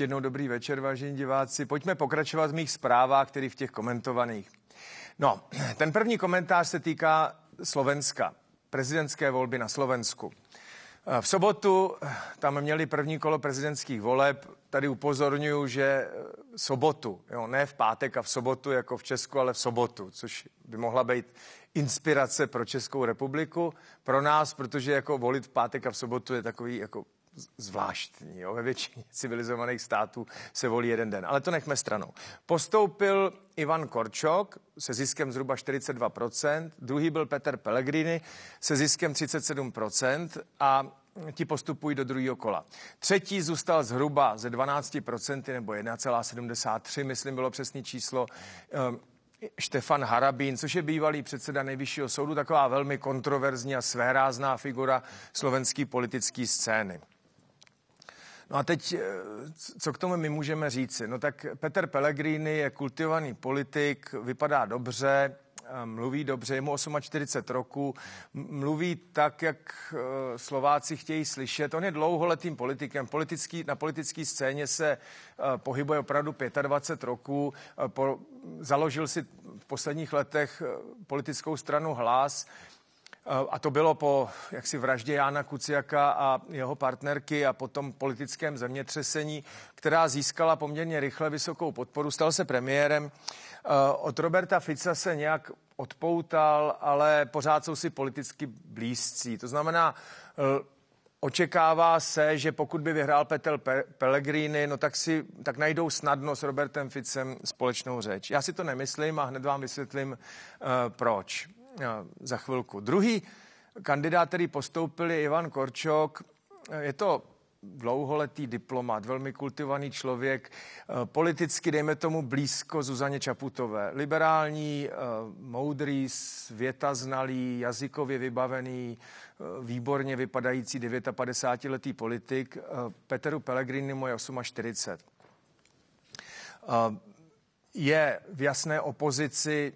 Ještě jednou dobrý večer, vážení diváci. Pojďme pokračovat v mých zprávách, které v těch komentovaných. No, ten první komentář se týká Slovenska, prezidentské volby na Slovensku. V sobotu tam měli první kolo prezidentských voleb. Tady upozorňuju, že sobotu, jo, ne v pátek a v sobotu jako v Česku, ale v sobotu, což by mohla být inspirace pro Českou republiku, pro nás, protože jako volit v pátek a v sobotu je takový jako zvláštní. Jo? Ve většině civilizovaných států se volí jeden den, ale to nechme stranou. Postoupil Ivan Korčok se ziskem zhruba 42%, druhý byl Peter Pellegrini se ziskem 37% a ti postupují do druhého kola. Třetí zůstal zhruba ze 12% nebo 1,73, myslím bylo přesné číslo, ehm, Štefan Harabín, což je bývalý předseda nejvyššího soudu, taková velmi kontroverzní a svérázná figura slovenské politické scény. No a teď, eh, co k tomu my můžeme říci? No tak Peter Pellegrini je kultivovaný politik, vypadá dobře, eh, mluví dobře, je mu 48 roku, mluví tak, jak eh, Slováci chtějí slyšet. On je dlouholetým politikem. Politický, na politické scéně se pohybuje opravdu 25 roku. Po, založil si v posledních letech politickou stranu Hlas a to bylo po jaksi vraždě Jána Kuciaka a jeho partnerky a potom politickém zemětřesení, která získala poměrně rychle vysokou podporu. Stal se premiérem. Eh, od Roberta Fica se nějak odpoutal, ale pořád jsou si politicky blízcí. To znamená, eh, Očekává se, že pokud by vyhrál Petel Pe- Pellegrini, no tak, si, tak najdou snadno s Robertem Ficem společnou řeč. Já si to nemyslím a hned vám vysvětlím, uh, proč za chvilku. Druhý kandidát, který postoupil, je Ivan Korčok. Je to dlouholetý diplomat, velmi kultivovaný člověk, politicky, dejme tomu, blízko Zuzaně Čaputové. Liberální, moudrý, světa znalý, jazykově vybavený, výborně vypadající 59-letý politik Peteru Pellegrini, moje 48. Je v jasné opozici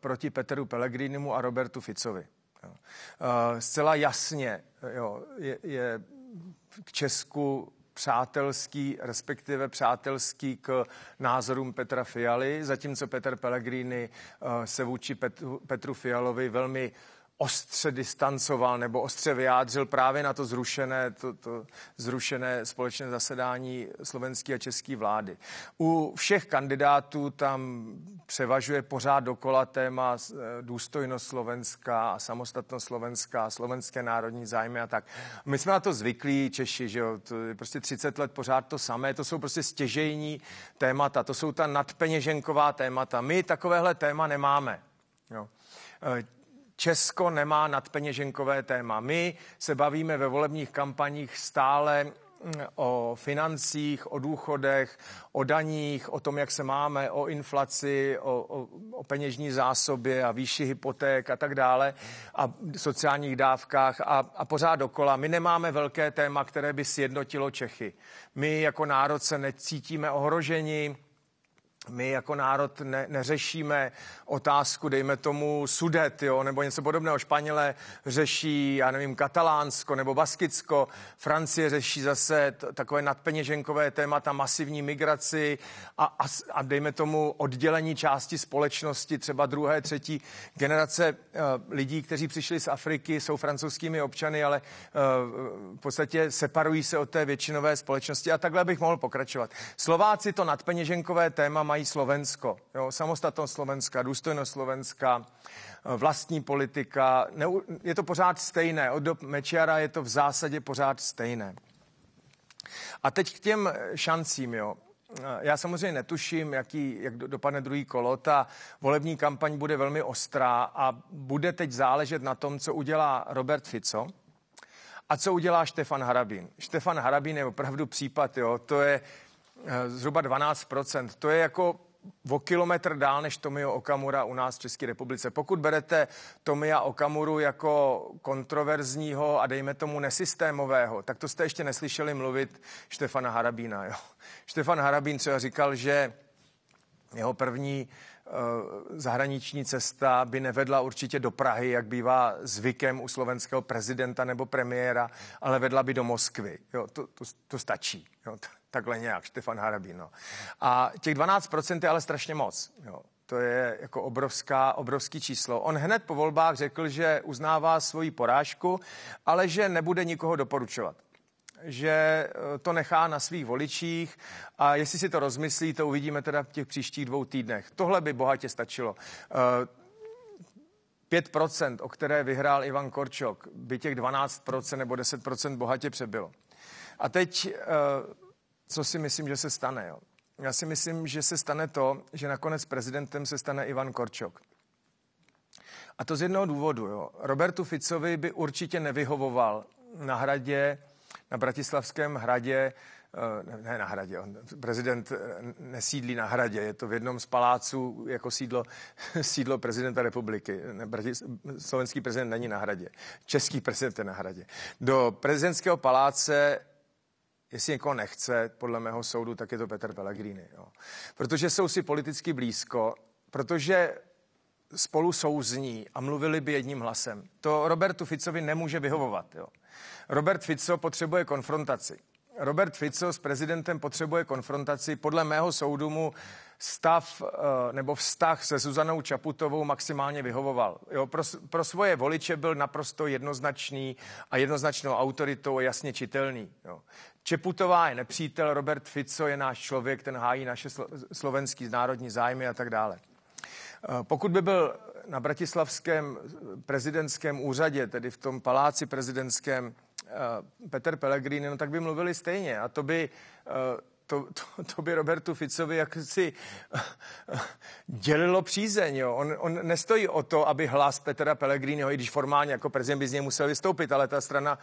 proti Petru Pellegrinimu a Robertu Ficovi. Eh, zcela jasně jo, je, je k Česku přátelský, respektive přátelský k názorům Petra Fialy, zatímco Petr Pellegrini eh, se vůči Petru, Petru Fialovi velmi ostře distancoval nebo ostře vyjádřil právě na to zrušené, to, to zrušené společné zasedání slovenské a české vlády. U všech kandidátů tam převažuje pořád dokola téma eh, důstojnost Slovenska a samostatnost Slovenska, slovenské národní zájmy a tak. My jsme na to zvyklí, Češi, že jo, to je prostě 30 let pořád to samé, to jsou prostě stěžejní témata, to jsou ta nadpeněženková témata. My takovéhle téma nemáme. Jo. Eh, Česko nemá nadpeněženkové téma. My se bavíme ve volebních kampaních stále mm, o financích, o důchodech, o daních, o tom, jak se máme, o inflaci, o, o, o peněžní zásobě a výši hypoték a tak dále a sociálních dávkách a, a pořád dokola. My nemáme velké téma, které by sjednotilo Čechy. My jako národ se necítíme ohroženi, my jako národ ne, neřešíme otázku, dejme tomu, Sudet, jo, nebo něco podobného. Španělé řeší, já nevím, Katalánsko nebo Baskicko, Francie řeší zase t- takové nadpeněženkové témata, masivní migraci a, a, a dejme tomu oddělení části společnosti, třeba druhé, třetí generace e, lidí, kteří přišli z Afriky, jsou francouzskými občany, ale e, v podstatě separují se od té většinové společnosti a takhle bych mohl pokračovat. Slováci to nadpeněženkové téma mají mají Slovensko. Jo, samostatnost Slovenska, důstojnost Slovenska, eh, vlastní politika. Neu, je to pořád stejné. Od dob Mečiara je to v zásadě pořád stejné. A teď k těm eh, šancím. Jo. Eh, já samozřejmě netuším, jaký, jak dopadne druhý kolo. Ta volební kampaň bude velmi ostrá a bude teď záležet na tom, co udělá Robert Fico. A co udělá Štefan Harabín? Štefan Harabín je opravdu případ, jo, to je Eh, zhruba 12%. To je jako o kilometr dál než Tomio Okamura u nás v České republice. Pokud berete Tomia Okamuru jako kontroverzního a dejme tomu nesystémového, tak to jste ještě neslyšeli mluvit Štefana Harabína. Jo? Štefan Harabín třeba říkal, že jeho první eh, zahraniční cesta by nevedla určitě do Prahy, jak bývá zvykem u slovenského prezidenta nebo premiéra, ale vedla by do Moskvy. Jo, to, to, to stačí. Jo, to, Takhle nějak, Štefan Harabín. No. A těch 12% je ale strašně moc. Jo. To je jako obrovská, obrovský číslo. On hned po volbách řekl, že uznává svoji porážku, ale že nebude nikoho doporučovat že eh, to nechá na svých voličích a jestli si to rozmyslí, to uvidíme teda v těch příštích dvou týdnech. Tohle by bohatě stačilo. 5%, eh, o které vyhrál Ivan Korčok, by těch 12% nebo 10% bohatě přebylo. A teď eh, co si myslím, že se stane. Jo. Já si myslím, že se stane to, že nakonec prezidentem se stane Ivan Korčok. A to z jednoho důvodu. Jo. Robertu Ficovi by určitě nevyhovoval na hradě, na Bratislavském hradě, eh, ne na hradě, on, prezident eh, nesídlí na hradě, je to v jednom z paláců jako sídlo, sídlo prezidenta republiky. Slovenský prezident není na hradě, český prezident je na hradě. Do prezidentského paláce Jestli někoho nechce, podle mého soudu, tak je to Petr Pellegrini. Jo. Protože jsou si politicky blízko, protože spolu souzní a mluvili by jedním hlasem. To Robertu Ficovi nemůže vyhovovat. Jo. Robert Fico potřebuje konfrontaci. Robert Fico s prezidentem potřebuje konfrontaci. Podle mého soudu mu stav eh, nebo vztah se Zuzanou Čaputovou maximálně vyhovoval. Jo, pro, pro svoje voliče byl naprosto jednoznačný a jednoznačnou autoritou a jasně čitelný. Jo. Čeputová je nepřítel, Robert Fico je náš člověk, ten hájí naše slo, slovenský národní zájmy a tak dále. Eh, pokud by byl na bratislavském prezidentském úřadě, tedy v tom paláci prezidentském, eh, Petr Pellegrini, no tak by mluvili stejně a to by to, to, to by Robertu Ficovi jaksi eh, dělilo přízeň. Jo. On, on nestojí o to, aby hlas Petra Pellegriniho, i když formálně jako prezident by z něj musel vystoupit, ale ta strana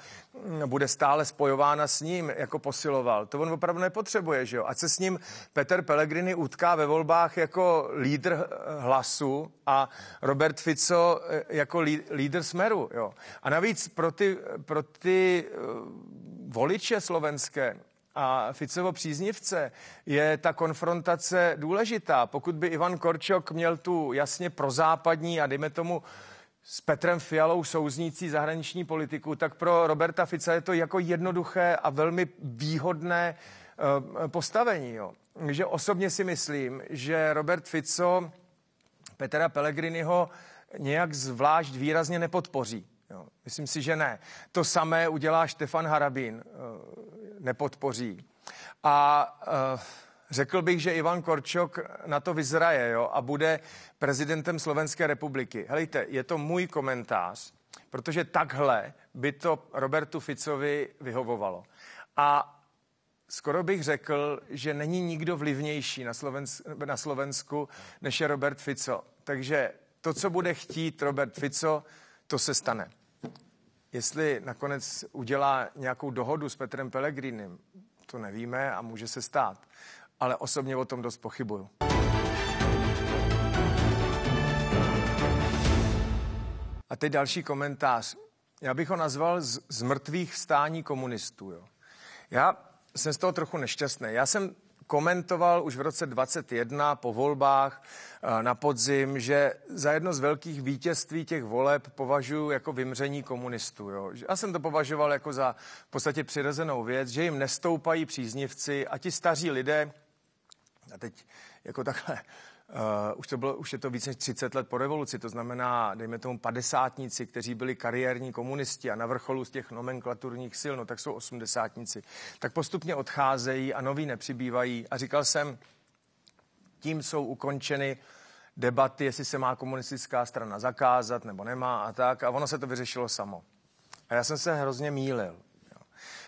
mm, bude stále spojována s ním, jako posiloval. To on opravdu nepotřebuje, že jo. Ať se s ním Petr Pellegrini utká ve volbách jako lídr eh, hlasu a Robert Fico eh, jako lídr smeru, jo. A navíc pro ty, pro ty voliče slovenské, a Ficovo příznivce je ta konfrontace důležitá. Pokud by Ivan Korčok měl tu jasně prozápadní a dejme tomu s Petrem Fialou souznící zahraniční politiku, tak pro Roberta Fica je to jako jednoduché a velmi výhodné eh, postavení. Jo. Že osobně si myslím, že Robert Fico Petra Pellegriniho nějak zvlášť výrazně nepodpoří. Jo. Myslím si, že ne. To samé udělá Štefan Harabín eh, nepodpoří. A eh, řekl bych, že Ivan Korčok na to vyzraje jo, a bude prezidentem Slovenské republiky. Helejte, je to můj komentář, protože takhle by to Robertu Ficovi vyhovovalo. A skoro bych řekl, že není nikdo vlivnější na, Slovens- na Slovensku, než je Robert Fico. Takže to, co bude chtít Robert Fico, to se stane. Jestli nakonec udělá nějakou dohodu s Petrem Pellegrinem, to nevíme a může se stát. Ale osobně o tom dost pochybuju. A teď další komentář. Já bych ho nazval z, z mrtvých vstání komunistů. Jo. Já jsem z toho trochu nešťastný. Já jsem komentoval už v roce 21 po volbách eh, na podzim, že za jedno z velkých vítězství těch voleb považuji jako vymření komunistů. Jo. Já jsem to považoval jako za v podstatě přirozenou věc, že jim nestoupají příznivci a ti staří lidé, a teď jako takhle Uh, už, to bylo, už je to více než 30 let po revoluci, to znamená, dejme tomu, padesátníci, kteří byli kariérní komunisti a na vrcholu z těch nomenklaturních sil, no tak jsou osmdesátníci, tak postupně odcházejí a noví nepřibývají. A říkal jsem, tím jsou ukončeny debaty, jestli se má komunistická strana zakázat nebo nemá a tak. A ono se to vyřešilo samo. A já jsem se hrozně mýlil, jo.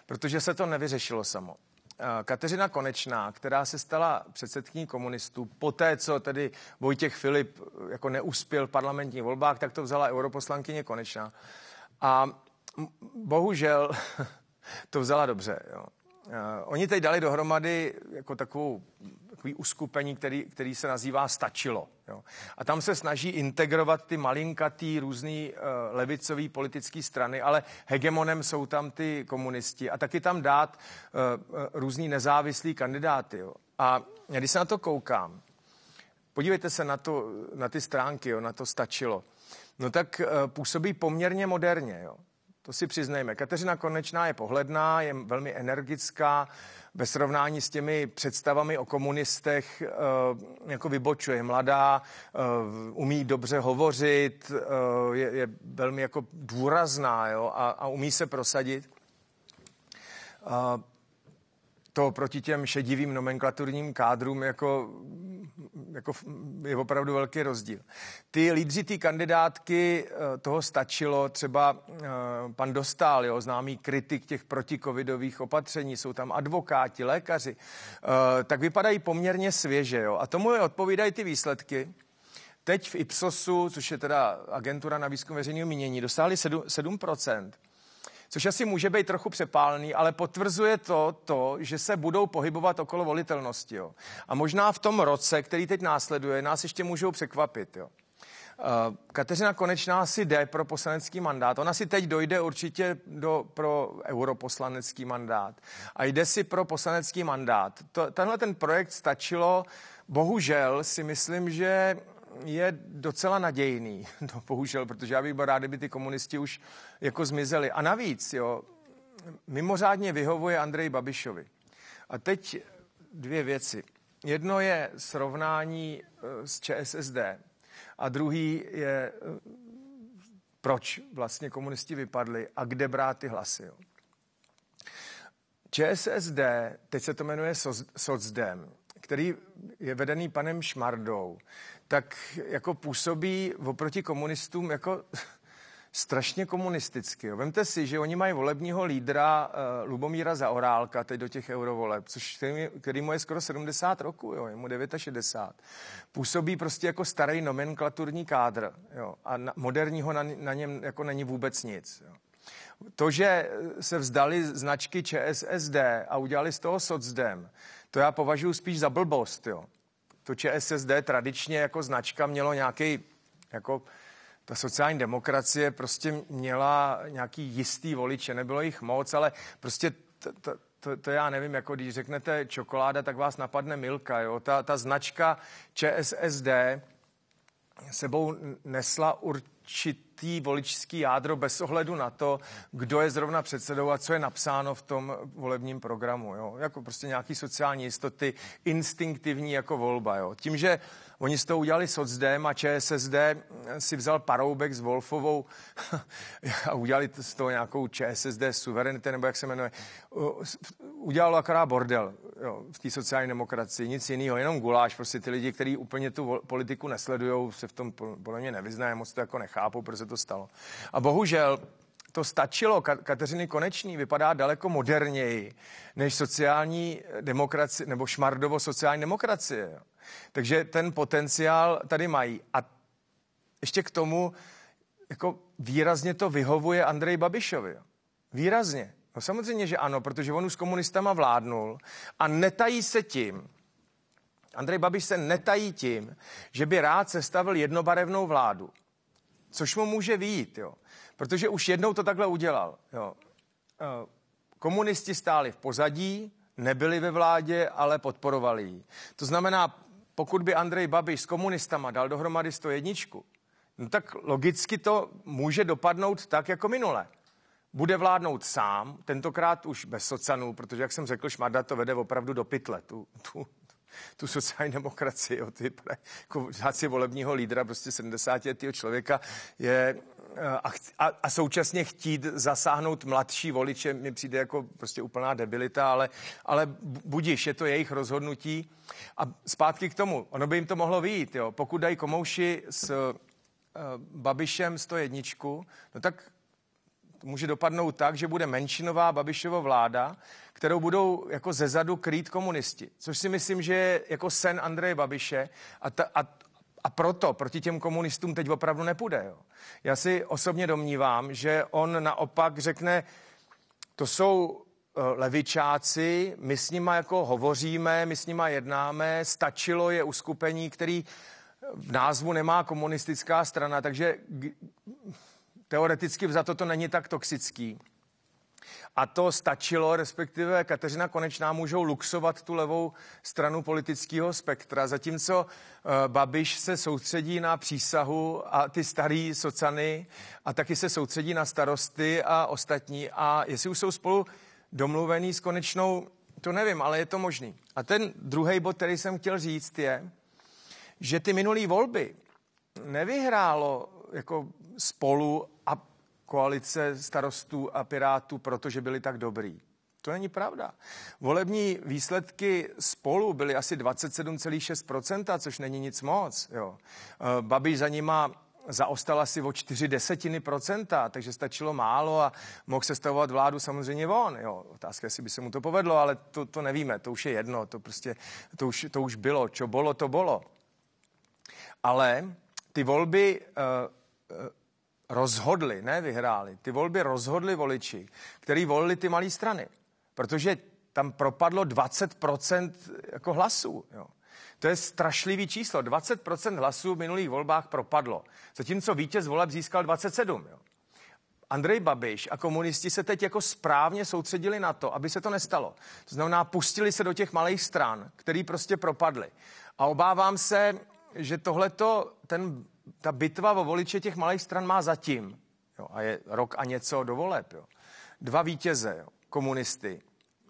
protože se to nevyřešilo samo. Eh, Kateřina Konečná, která se stala předsedkyní komunistů, poté, co tedy Vojtěch Filip eh, jako neuspěl v parlamentních volbách, tak to vzala europoslankyně Konečná. A bohužel to vzala dobře. Jo. Eh, oni teď dali dohromady jako takovou, takový uskupení, který, který se nazývá Stačilo. Jo. A tam se snaží integrovat ty malinkatý různý uh, eh, levicové politické strany, ale hegemonem jsou tam ty komunisti a taky tam dát uh, různý nezávislí kandidáty. Jo. A když se na to koukám, podívejte se na, to, na ty stránky, jo, na to Stačilo, no tak uh, působí poměrně moderně. Jo. To si přiznejme. Kateřina Konečná je pohledná, je velmi energická, ve srovnání s těmi představami o komunistech eh, jako vybočuje. Mladá, eh, umí dobře hovořit, eh, je, je velmi jako důrazná jo, a, a umí se prosadit to proti těm šedivým nomenklaturním kádrům jako, jako je opravdu velký rozdíl. Ty lídři ty kandidátky eh, toho stačilo, třeba eh, pan Dostál, jo, známý kritik těch protikovidových opatření, jsou tam advokáti, lékaři, eh, tak vypadají poměrně svěže. Jo. A tomu je odpovídají ty výsledky. Teď v Ipsosu, což je teda agentura na výzkum veřejného mínění, dosáhli 7, 7% což asi může být trochu přepálný, ale potvrzuje to, to že se budou pohybovat okolo volitelnosti. Jo. A možná v tom roce, který teď následuje, nás ještě můžou překvapit. Jo. Eh, Kateřina Konečná si jde pro poslanecký mandát. Ona si teď dojde určitě do, pro europoslanecký mandát. A jde si pro poslanecký mandát. To, tenhle ten projekt stačilo. Bohužel si myslím, že je docela nadějný, no, bohužel, protože já bych byl rád, kdyby ty komunisti už jako zmizeli. A navíc, jo, mimořádně vyhovuje Andrej Babišovi. A teď dvě věci. Jedno je srovnání e, s ČSSD a druhý je, e, proč vlastně komunisti vypadli a kde brát ty hlasy. Jo. ČSSD, teď se to jmenuje SOCDEM, který je vedený panem Šmardou, tak jako působí oproti komunistům jako strašně komunisticky. Vemte si, že oni mají volebního lídra uh, Lubomíra Zaorálka teď do těch eurovoleb, což který, který mu je skoro 70 roku, jo, je mu 69. Působí prostě jako starý nomenklaturní kádr jo, a na, moderního na, na něm jako není vůbec nic. Jo. To, že se vzdali značky ČSSD a udělali z toho socdem, to já považuji spíš za blbost. Jo. To ČSSD tradičně jako značka mělo nějaký, jako ta sociální demokracie prostě měla nějaký jistý voliče, nebylo jich moc, ale prostě to, to já nevím, jako když řeknete čokoláda, tak vás napadne Milka. Jo? Ta, ta značka ČSSD sebou nesla určitě čistý voličský jádro bez ohledu na to, kdo je zrovna předsedou a co je napsáno v tom volebním programu. Jo? Jako prostě nějaký sociální jistoty, instinktivní jako volba. Jo? Tím, že Oni z toho udělali socdem a ČSSD si vzal paroubek s Wolfovou a udělali z toho nějakou ČSSD suverenity, nebo jak se jmenuje. Udělalo akorát bordel jo, v té sociální demokracii, nic jiného, jenom guláš. Prostě ty lidi, kteří úplně tu politiku nesledují, se v tom podle mě nevyznají, moc to jako nechápou, se to stalo. A bohužel to stačilo Kateřiny Konečný, vypadá daleko moderněji než sociální demokracie nebo šmardovo sociální demokracie. Takže ten potenciál tady mají. A ještě k tomu, jako výrazně to vyhovuje Andrej Babišovi. Výrazně. No samozřejmě, že ano, protože on už s komunistama vládnul a netají se tím, Andrej Babiš se netají tím, že by rád sestavil jednobarevnou vládu, což mu může výjít. Jo. Protože už jednou to takhle udělal. Jo. Eh, komunisti stáli v pozadí, nebyli ve vládě, ale podporovali ji. To znamená, pokud by Andrej Babiš s komunistama dal dohromady 101, no tak logicky to může dopadnout tak jako minule. Bude vládnout sám, tentokrát už bez socanů, protože, jak jsem řekl, Šmarda to vede opravdu do pytle, tu, tu, tu sociální demokracii, jo, ty, jako volebního lídra, prostě 70 člověka je Eh, a, a, a současně chtít zasáhnout mladší voliče mi přijde jako prostě úplná debilita, ale, ale budíš, je to jejich rozhodnutí. A zpátky k tomu, ono by jim to mohlo vyjít, jo. Pokud dají komouši s uh, Babišem 101, no tak může dopadnout tak, že bude menšinová Babišovo vláda, kterou budou jako zezadu krýt komunisti, což si myslím, že je jako sen Andreje Babiše a, ta, a, a proto proti těm komunistům teď opravdu nepůjde. Jo. Já si osobně domnívám, že on naopak řekne, to jsou eh, levičáci, my s nima jako hovoříme, my s nima jednáme, stačilo je uskupení, který eh, v názvu nemá komunistická strana, takže teoreticky za to to není tak toxický a to stačilo, respektive Kateřina Konečná můžou luxovat tu levou stranu politického spektra, zatímco eh, Babiš se soustředí na přísahu a ty starý socany a taky se soustředí na starosty a ostatní. A jestli už jsou spolu domluvený s Konečnou, to nevím, ale je to možný. A ten druhý bod, který jsem chtěl říct, je, že ty minulé volby nevyhrálo jako spolu koalice starostů a pirátů, protože byli tak dobrý. To není pravda. Volební výsledky spolu byly asi 27,6%, což není nic moc. Jo. Eh, Babiš za nima zaostala si o čtyři desetiny procenta, takže stačilo málo a mohl se stavovat vládu samozřejmě on. Jo, otázka, jestli by se mu to povedlo, ale to, to nevíme, to už je jedno, to prostě, to už, to už bylo, čo bylo, to bylo. Ale ty volby uh, uh, rozhodli, ne vyhráli, ty volby rozhodli voliči, který volili ty malé strany, protože tam propadlo 20% jako hlasů. Jo. To je strašlivý číslo. 20% hlasů v minulých volbách propadlo, zatímco vítěz voleb získal 27. Jo. Andrej Babiš a komunisti se teď jako správně soustředili na to, aby se to nestalo. To znamená, pustili se do těch malých stran, který prostě propadly. A obávám se, že tohleto ten ta bitva o voliče těch malých stran má zatím. Jo, a je rok a něco do voleb. Jo. Dva vítěze, jo, komunisty.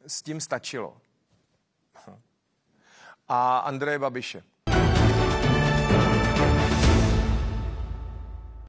S tím stačilo. Hm. A Andreje Babiše.